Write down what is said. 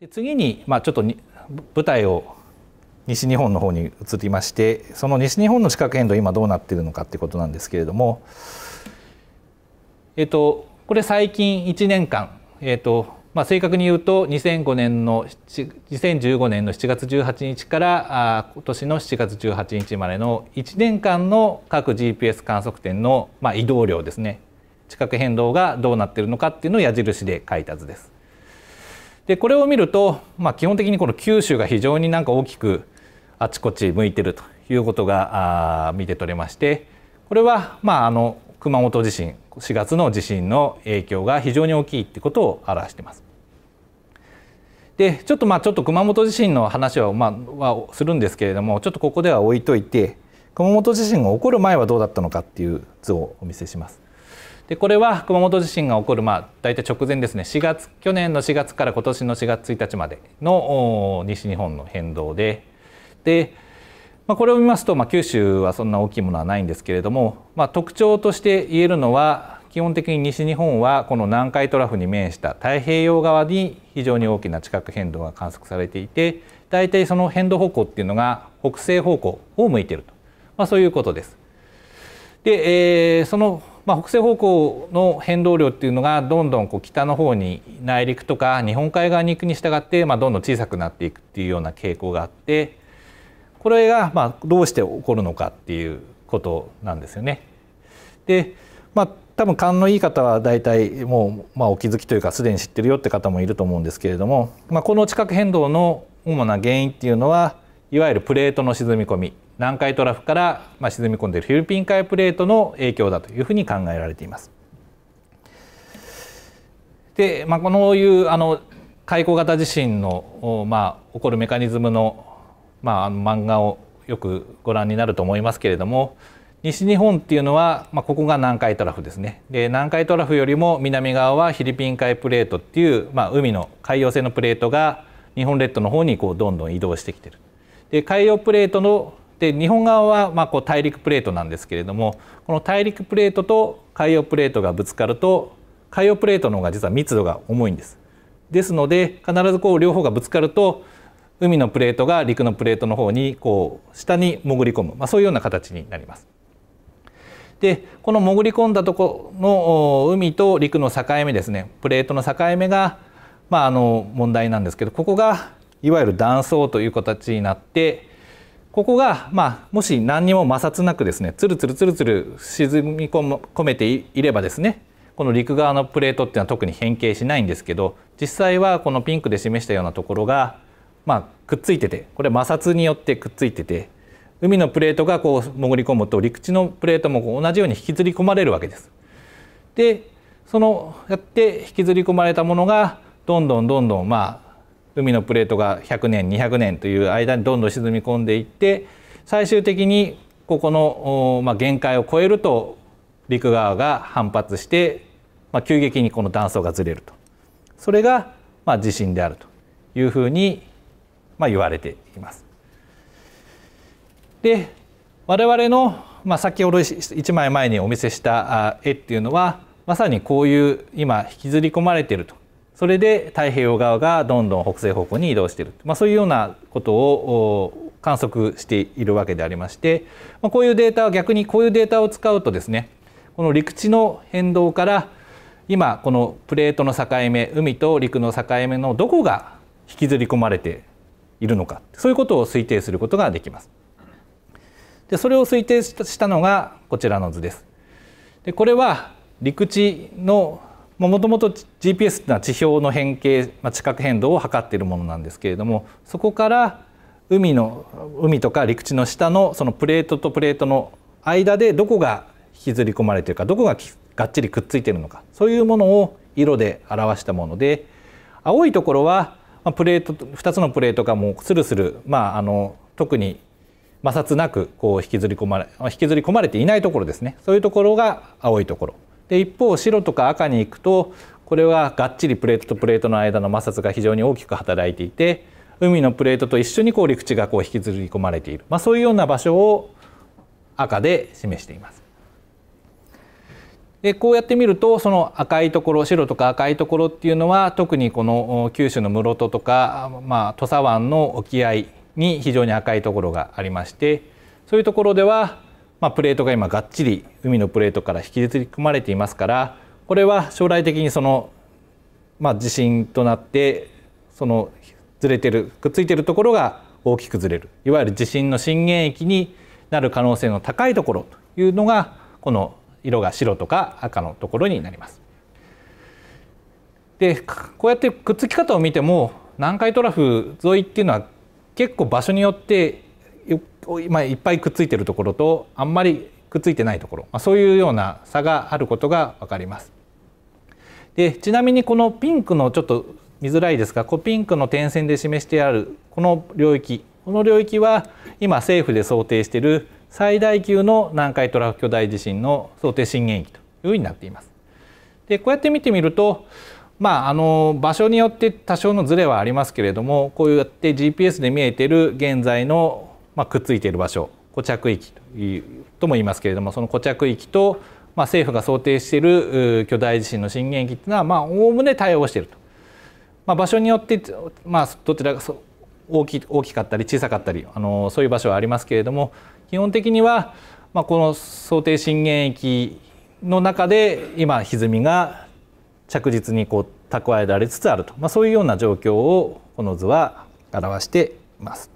で次に、まあ、ちょっと舞台を西日本の方に移りましてその西日本の地殻変動今どうなっているのかってことなんですけれども、えっと、これ最近1年間、えっとまあ、正確に言うと2005年の2015年の7月18日からあ今年の7月18日までの1年間の各 GPS 観測点の、まあ、移動量ですね地殻変動がどうなっているのかっていうのを矢印で書いた図です。でこれを見ると、まあ、基本的にこの九州が非常になんか大きくあちこち向いてるということが見て取れましてこれは、まあ、あの熊本地震4月の地震の影響が非常に大きいってことを表してます。でちょっとまあちょっと熊本地震の話は,、まあ、はするんですけれどもちょっとここでは置いといて熊本地震が起こる前はどうだったのかっていう図をお見せします。でこれは熊本地震が起こる、まあ、大体直前ですね4月去年の4月から今年の4月1日までの西日本の変動でで、まあ、これを見ますと、まあ、九州はそんな大きいものはないんですけれども、まあ、特徴として言えるのは基本的に西日本はこの南海トラフに面した太平洋側に非常に大きな地殻変動が観測されていて大体その変動方向っていうのが北西方向を向いていると、まあ、そういうことです。で、えー、そのまあ、北西方向の変動量っていうのがどんどんこう北の方に内陸とか日本海側に行くに従って、まあ、どんどん小さくなっていくっていうような傾向があってこれがまあどうして起こるのかっていうことなんですよね。で、まあ、多分勘のいい方は大体もう、まあ、お気づきというかすでに知ってるよって方もいると思うんですけれども、まあ、この地殻変動の主な原因っていうのはいわゆるプレートの沈み込み南海トラフから、まあ、沈み込んでいるフィリピン海プレートの影響だというふうに考えられています。で、まあ、このいうあの海溝型地震の、まあ、起こるメカニズムの,、まあ、あの漫画をよくご覧になると思いますけれども西日本っていうのは、まあ、ここが南海トラフですねで南海トラフよりも南側はフィリピン海プレートっていう、まあ、海の海洋性のプレートが日本列島の方にこうどんどん移動してきてるで海洋プレートので日本側はまこう大陸プレートなんですけれどもこの大陸プレートと海洋プレートがぶつかると海洋プレートの方が実は密度が重いんです。ですので必ずこう両方がぶつかると海のプレートが陸のプレートの方にこう下に潜り込む、まあ、そういうような形になります。でこの潜り込んだとこの海と陸の境目ですねプレートの境目が、まあ、あの問題なんですけどここがいわゆる断層という形になってここが、まあ、もし何にも摩擦なくですねつるつるつるつる沈み込めていればですねこの陸側のプレートっていうのは特に変形しないんですけど実際はこのピンクで示したようなところが、まあ、くっついててこれ摩擦によってくっついてて海のプレートがこう潜り込むと陸地のプレートも同じように引きずり込まれるわけです。でそのやって引きずり込まれたものがどんどんどんどんまあ海のプレートが100年200年という間にどんどん沈み込んでいって最終的にここの、まあ、限界を超えると陸側が反発して、まあ、急激にこの断層がずれるとそれが、まあ、地震であるというふうに、まあ、言われています。で我々の、まあ、先ほど1枚前にお見せした絵っていうのはまさにこういう今引きずり込まれているとそれで太平洋側がどんどん北西方向に移動している、まあ、そういうようなことを観測しているわけでありまして、まあ、こういうデータは逆にこういうデータを使うとですねこの陸地の変動から今このプレートの境目海と陸の境目のどこが引きずり込まれているのかそういうことを推定することができます。でそれを推定したのがこちらの図です。でこれは陸地のもともと GPS というのは地表の変形、まあ、地殻変動を測っているものなんですけれどもそこから海の海とか陸地の下のそのプレートとプレートの間でどこが引きずり込まれているかどこががっちりくっついているのかそういうものを色で表したもので青いところはプレート2つのプレートがもうスルスル、まあ、あの特に摩擦なくこう引きずり込まれ引きずり込まれていないところですねそういうところが青いところで一方白とか赤に行くとこれはがっちりプレートとプレートの間の摩擦が非常に大きく働いていて海のプレートと一緒にこう陸地がこう引きずり込まれている、まあ、そういうような場所を赤で示しています。でこうやって見るとその赤いところ白とか赤いところっていうのは特にこの九州の室戸とか、まあ、土佐湾の沖合に非常に赤いところがありましてそういうところではまあ、プレートが今がっちり海のプレートから引きずり込まれていますからこれは将来的にその、まあ、地震となってそのずれてるくっついてるところが大きくずれるいわゆる地震の震源域になる可能性の高いところというのがこの色が白とか赤のところになります。でこうやってくっつき方を見ても南海トラフ沿いっていうのは結構場所によってまあ、いっぱいくっついてるところとあんまりくっついてないところ、まあ、そういうような差があることが分かります。でちなみにこのピンクのちょっと見づらいですがこピンクの点線で示してあるこの領域この領域は今政府で想定している最大級の南海トラフ巨大地震の想定震源域というふうになっています。でこうやって見てみるとまあ、あの場所によって多少のズレはありますけれどもこうやって GPS で見えている現在のまあ、くっついている場所固着域とも言いますけれどもその固着域と、まあ、政府が想定している巨大地震の震源域というのはまあおおむね対応していると、まあ、場所によって、まあ、どちらが大き大きかったり小さかったりあのそういう場所はありますけれども基本的には、まあ、この想定震源域の中で今歪みが着実にこう蓄えられつつあると、まあ、そういうような状況をこの図は表しています。